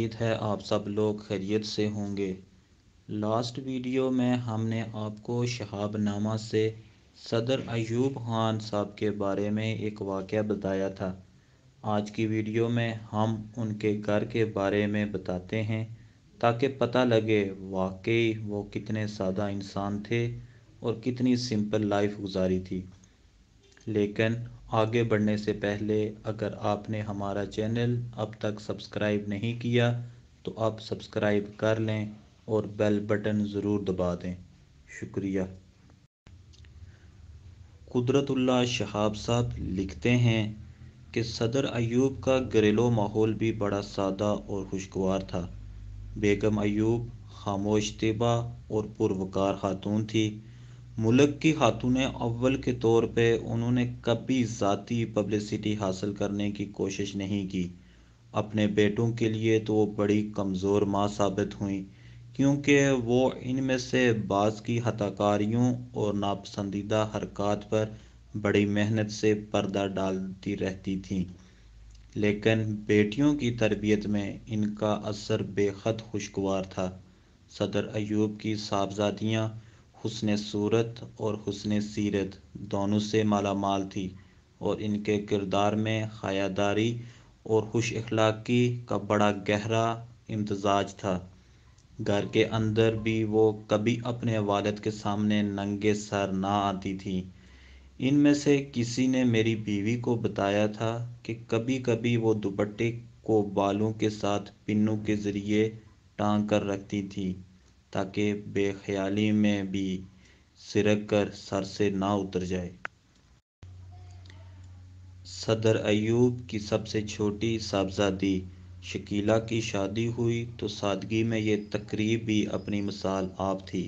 उम्मीद है आप सब लोग खैरियत से होंगे लास्ट वीडियो में हमने आपको शहाबनामा से सदर अयूब खान साहब के बारे में एक वाक़ बताया था आज की वीडियो में हम उनके घर के बारे में बताते हैं ताकि पता लगे वाकई वो कितने सादा इंसान थे और कितनी सिंपल लाइफ गुजारी थी लेकिन आगे बढ़ने से पहले अगर आपने हमारा चैनल अब तक सब्सक्राइब नहीं किया तो आप सब्सक्राइब कर लें और बेल बटन ज़रूर दबा दें शुक्रिया कुदरतुल्ला शहाब साहब लिखते हैं कि सदर अयूब का घरेलू माहौल भी बड़ा सादा और खुशगवार था बेगम अयूब खामोश तेबा और पुरवकार खातून थी मुल्क की खातून अव्वल के तौर पे उन्होंने कभी ज़ाती पब्लिसिटी हासिल करने की कोशिश नहीं की अपने बेटों के लिए तो वो बड़ी कमज़ोर माँ साबित हुई क्योंकि वो इनमें से बाज़ की हताकारियों और नापसंदीदा हरकत पर बड़ी मेहनत से पर्दा डालती रहती थी लेकिन बेटियों की तरबियत में इनका असर बेहद खुशगवार था सदर अयूब की साहबजादियाँ हुसन सूरत और हुसन सीरत दोनों से मालामाल थी और इनके किरदार में हयादारी और खुश अखलाक़ी का बड़ा गहरा इम्तजाज था घर के अंदर भी वो कभी अपने वालद के सामने नंगे सर ना आती थी इनमें से किसी ने मेरी बीवी को बताया था कि कभी कभी वो दुपट्टे को बालों के साथ पिनों के ज़रिए टांग कर रखती थी ताकि बेख्याली में भी सिरक कर सर से ना उतर जाए सदर अयूब की सबसे छोटी साहबजादी शकीला की शादी हुई तो सादगी में ये तकरीब भी अपनी मिसाल आप थी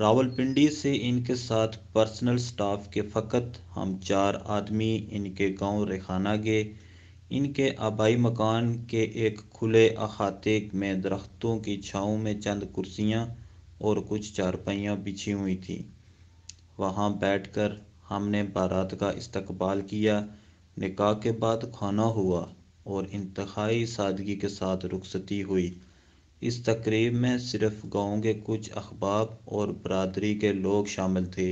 रावलपिंडी से इनके साथ पर्सनल स्टाफ के फ़कत हम चार आदमी इनके गांव रेखाना गए इनके आबाई मकान के एक खुले अहाते में दरख्तों की छाँव में चंद कुर्सियाँ और कुछ चारपाइयाँ बिछी हुई थी वहाँ बैठकर हमने बारात का इस्तकबाल किया निकाह के बाद खाना हुआ और इंतहाई सादगी के साथ रुखसती हुई इस तकरीब में सिर्फ गांव के कुछ अखबाब और बरदरी के लोग शामिल थे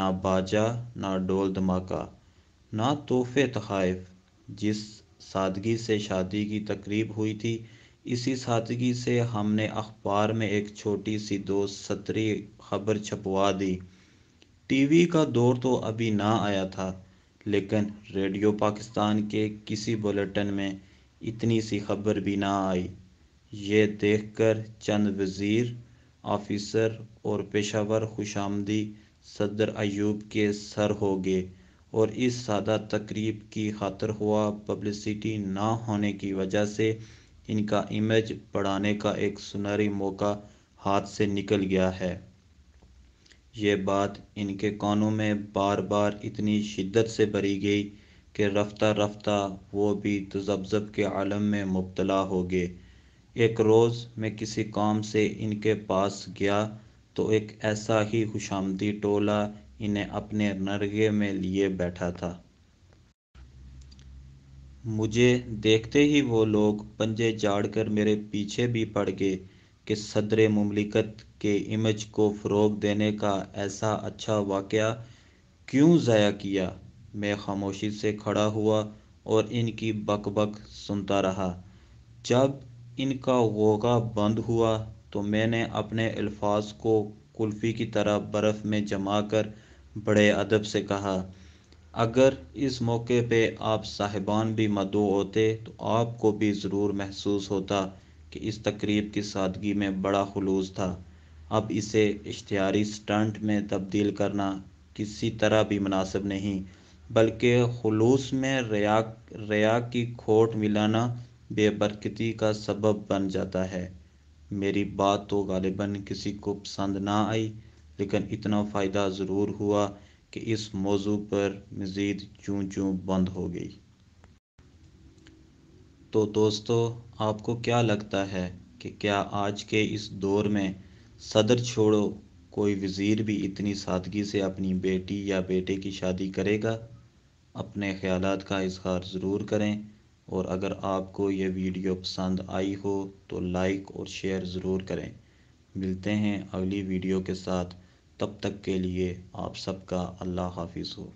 ना बाजा ना डोल धमाका ना तोहफे तहफ जिस सादगी से शादी की तकरीब हुई थी इसी सादगी से हमने अखबार में एक छोटी सी दो सतरी खबर छपवा दी टीवी का दौर तो अभी ना आया था लेकिन रेडियो पाकिस्तान के किसी बुलेटिन में इतनी सी खबर भी ना आई ये देखकर चंद वज़ीर ऑफिसर और पेशावर खुशामदी सदर अयूब के सर हो गए और इस सादा तकरीब की खातर हुआ पब्लिसिटी ना होने की वजह से इनका इमेज बढ़ाने का एक सुनहरी मौका हाथ से निकल गया है ये बात इनके कानों में बार बार इतनी शिद्दत से भरी गई कि रफ्ता रफ्ता वो भी तजब्जब के आलम में मुबतला हो गए एक रोज़ मैं किसी काम से इनके पास गया तो एक ऐसा ही खुशामदी टोला इन्हें अपने नरगे में लिए बैठा था मुझे देखते ही वो लोग पंजे कर मेरे पीछे भी पड़ गए कि सदर ममलिकत के इमेज को फ़रोग देने का ऐसा अच्छा वाक़ क्यों ज़ाया किया मैं खामोशी से खड़ा हुआ और इनकी बक बक सुनता रहा जब इनका वोगा बंद हुआ तो मैंने अपने अल्फाज को कुल्फ़ी की तरह बर्फ़ में जमा कर बड़े अदब से कहा अगर इस मौके पे आप साहिबान भी मदो होते तो आपको भी ज़रूर महसूस होता कि इस तकरीब की सादगी में बड़ा खलूस था अब इसे इश्तारी स्टंट में तब्दील करना किसी तरह भी मुनासिब नहीं बल्कि खलूस में रया रया की खोट मिलाना बेबरकती का सबब बन जाता है मेरी बात तो गालिबा किसी को पसंद ना आई लेकिन इतना फ़ायदा ज़रूर हुआ कि इस मौजू पर मज़ीद चूँ चूँ बंद हो गई तो दोस्तों आपको क्या लगता है कि क्या आज के इस दौर में सदर छोड़ो कोई वज़ीर भी इतनी सादगी से अपनी बेटी या बेटे की शादी करेगा अपने ख्याल का इजहार ज़रूर करें और अगर आपको ये वीडियो पसंद आई हो तो लाइक और शेयर ज़रूर करें मिलते हैं अगली वीडियो के साथ तब तक के लिए आप सबका अल्लाह हाफिज़ हो